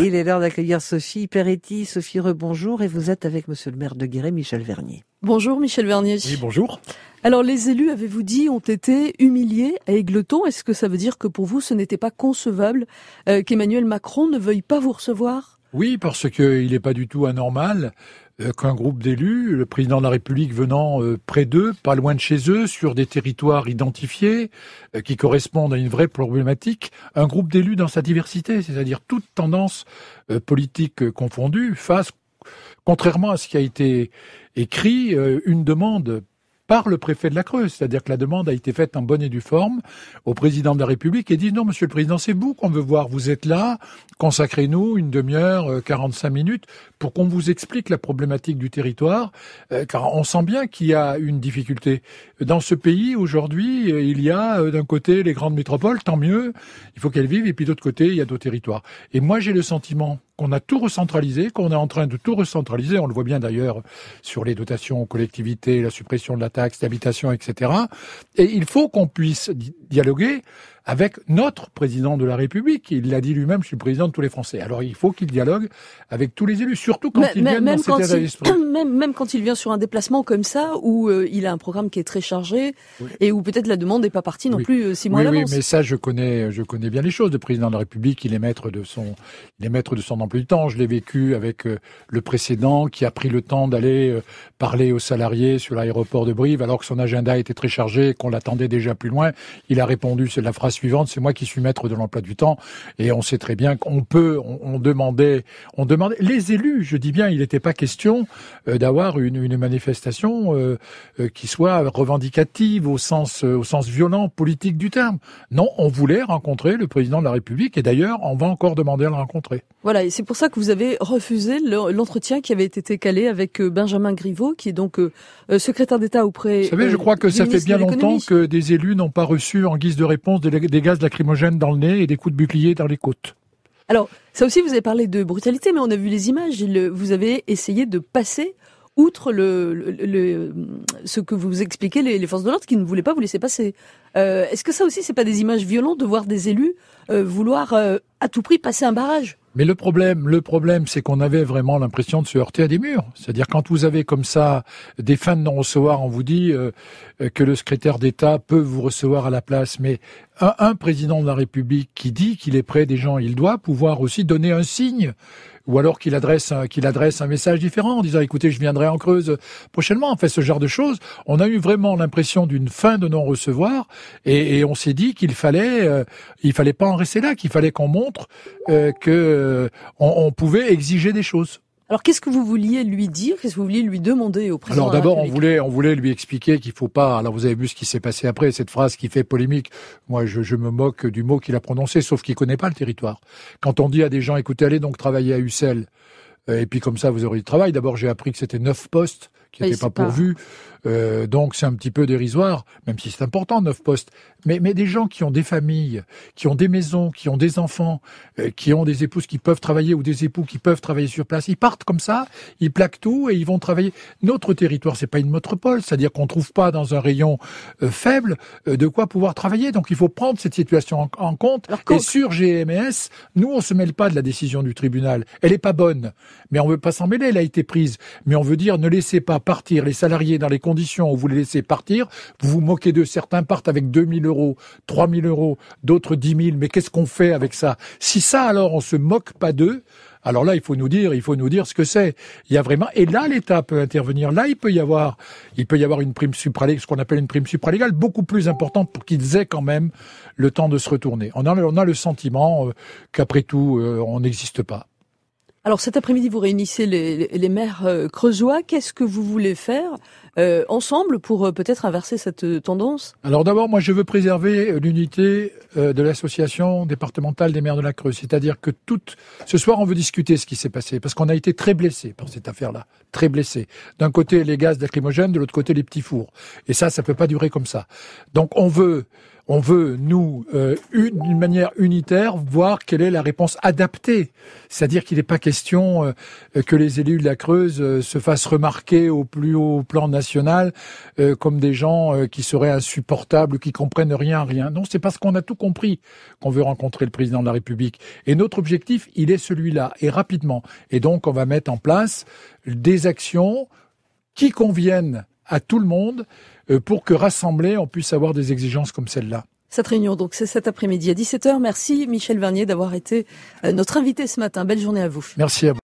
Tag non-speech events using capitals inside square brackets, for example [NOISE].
Il est l'heure d'accueillir Sophie Peretti. Sophie, bonjour. Et vous êtes avec monsieur le maire de Guéret, Michel Vernier. Bonjour, Michel Vernier. Oui, bonjour. Alors, les élus, avez-vous dit, ont été humiliés à Aigleton. Est-ce que ça veut dire que pour vous, ce n'était pas concevable euh, qu'Emmanuel Macron ne veuille pas vous recevoir oui, parce qu'il n'est pas du tout anormal euh, qu'un groupe d'élus, le président de la République venant euh, près d'eux, pas loin de chez eux, sur des territoires identifiés, euh, qui correspondent à une vraie problématique, un groupe d'élus dans sa diversité, c'est-à-dire toute tendance politique confondue, fasse, contrairement à ce qui a été écrit, une demande par le préfet de la Creuse. C'est-à-dire que la demande a été faite en bonne et due forme au président de la République et dit non, monsieur le président, c'est vous qu'on veut voir. Vous êtes là, consacrez-nous une demi-heure, 45 euh, minutes pour qu'on vous explique la problématique du territoire, euh, car on sent bien qu'il y a une difficulté. Dans ce pays, aujourd'hui, euh, il y a d'un côté les grandes métropoles, tant mieux, il faut qu'elles vivent, et puis d'autre côté, il y a d'autres territoires. Et moi, j'ai le sentiment, qu'on a tout recentralisé, qu'on est en train de tout recentraliser. On le voit bien d'ailleurs sur les dotations aux collectivités, la suppression de la taxe d'habitation, etc. Et il faut qu'on puisse dialoguer avec notre président de la République. Il l'a dit lui-même, je suis président de tous les Français. Alors il faut qu'il dialogue avec tous les élus, surtout quand il vient dans [CLEARS THROAT] même, même, quand il vient sur un déplacement comme ça, où euh, il a un programme qui est très chargé et où peut-être la demande n'est pas partie non plus euh, six mois oui, Oui, mais ça, je connais, je connais bien les choses. Le président de la République, il est maître de son, il est maître de son emploi du temps. Je l'ai vécu avec euh, le précédent qui a pris le temps d'aller parler aux salariés sur l'aéroport de Brive, alors que son agenda était très chargé et qu'on l'attendait déjà plus loin. Il a répondu, c'est la phrase suivante, c'est moi qui suis maître de l'emploi du temps, et on sait très bien qu'on peut, on, demandait, on demandait, les élus, je dis bien, il n'était pas question euh, d'avoir une, manifestation euh, euh, qui soit revendicative au sens, violent politique du terme. Non, on voulait rencontrer le président de la République, et d'ailleurs, on va encore demander à le rencontrer. Voilà, et c'est pour ça que vous avez refusé l'entretien qui avait été calé avec Benjamin Griveaux, qui est donc secrétaire d'État auprès. Vous savez, je crois que ça fait bien longtemps que des élus n'ont pas reçu en guise de réponse de des gaz lacrymogènes dans le nez et des coups de bouclier dans les côtes. Alors, ça aussi, vous avez parlé de brutalité, mais on a vu les images. vous avez essayé de passer outre le, ce que vous expliquiez, les, forces de l'ordre qui ne voulaient pas vous laisser passer. Euh, est-ce que ça aussi, c'est pas des images violentes de voir des élus euh, vouloir euh, à tout prix passer un barrage Mais le problème, le problème, c'est qu'on avait vraiment l'impression de se heurter à des murs. C'est-à-dire quand vous avez comme ça des fins de non recevoir, on vous dit que le secrétaire d'État peut vous recevoir à la place, mais un, président de la République qui dit qu'il est près des gens, il doit pouvoir aussi donner un signe ou alors qu'il adresse un, qu'il adresse un message différent en disant écoutez je viendrai en Creuse prochainement en fait ce genre de choses on a eu vraiment l'impression d'une fin de non recevoir et, on s'est dit qu'il fallait euh, il fallait pas en rester là qu'il fallait qu'on montre euh, que euh, on pouvait exiger des choses alors qu'est-ce que vous vouliez lui dire Qu'est-ce que vous vouliez lui demander au président Alors d'abord, on voulait, on voulait lui expliquer qu'il faut pas. Alors vous avez vu ce qui s'est passé après cette phrase qui fait polémique. Moi, je, me moque du mot qu'il a prononcé, sauf qu'il connaît pas le territoire. Quand on dit à des gens, écoutez, allez donc travailler à Ussel. Euh, et puis comme ça, vous aurez du travail. D'abord, j'ai appris que c'était neuf postes qui n'étaient pas, pourvu. Euh, donc c'est un petit peu dérisoire, même si c'est important, neuf postes. Mais, mais des gens qui ont des familles, qui ont des maisons, qui ont des enfants, euh, qui ont des épouses qui peuvent travailler ou des époux qui peuvent travailler sur place, ils partent comme ça, ils plaquent tout et ils vont travailler. Notre territoire, c'est pas une métropole, c'est-à-dire qu'on trouve pas dans un rayon euh, faible de quoi pouvoir travailler. Donc il faut prendre cette situation en, compte. et sur GMS, nous on se mêle pas de la décision du tribunal. Elle est pas bonne, mais on veut pas s'en mêler. Elle a été prise, mais on veut dire ne laissez pas partir les salariés dans les conditions où vous les laissez partir, vous vous moquez de Certains partent avec 000 euros, 000 euros, d'autres 10 000. Mais qu'est-ce qu'on fait avec ça Si ça, alors, on se moque pas d'eux, alors là, il faut nous dire, il faut nous dire ce que c'est. Il y a vraiment, et là, l'État peut intervenir. Là, il peut y avoir, il peut y avoir une prime supralégale, ce qu'on appelle une prime supralégale, beaucoup plus importante pour qu'ils aient quand même le temps de se retourner. on a le sentiment euh, qu'après tout, euh, on n'existe pas. Alors cet après-midi, vous réunissez les, maires euh, creusois. Qu'est-ce que vous voulez faire euh, ensemble pour euh, peut-être inverser cette tendance Alors d'abord, moi je veux préserver l'unité de l'association départementale des maires de la Creuse, c'est-à-dire que toute ce soir on veut discuter ce qui s'est passé parce qu'on a été très blessés par cette affaire-là, très blessé. D'un côté les gaz lacrymogènes, de l'autre côté les petits fours. Et ça ça peut pas durer comme ça. Donc on veut on veut, nous, euh, d'une manière unitaire, voir quelle est la réponse adaptée. C'est-à-dire qu'il n'est pas question euh, que les élus de la Creuse euh, se fassent remarquer au plus haut plan national comme des gens qui seraient insupportables, qui comprennent rien, rien. Non, c'est parce qu'on a tout compris qu'on veut rencontrer le président de la République. Et notre objectif, il est celui-là, et rapidement. Et donc, on va mettre en place des actions qui conviennent à tout le monde euh, pour que rassemblés, on puisse avoir des exigences comme celle-là. Cette réunion, donc, c'est cet après-midi à 17h. Merci, Michel Vernier, d'avoir été euh, notre invité ce matin. Belle journée à vous. Merci à vous.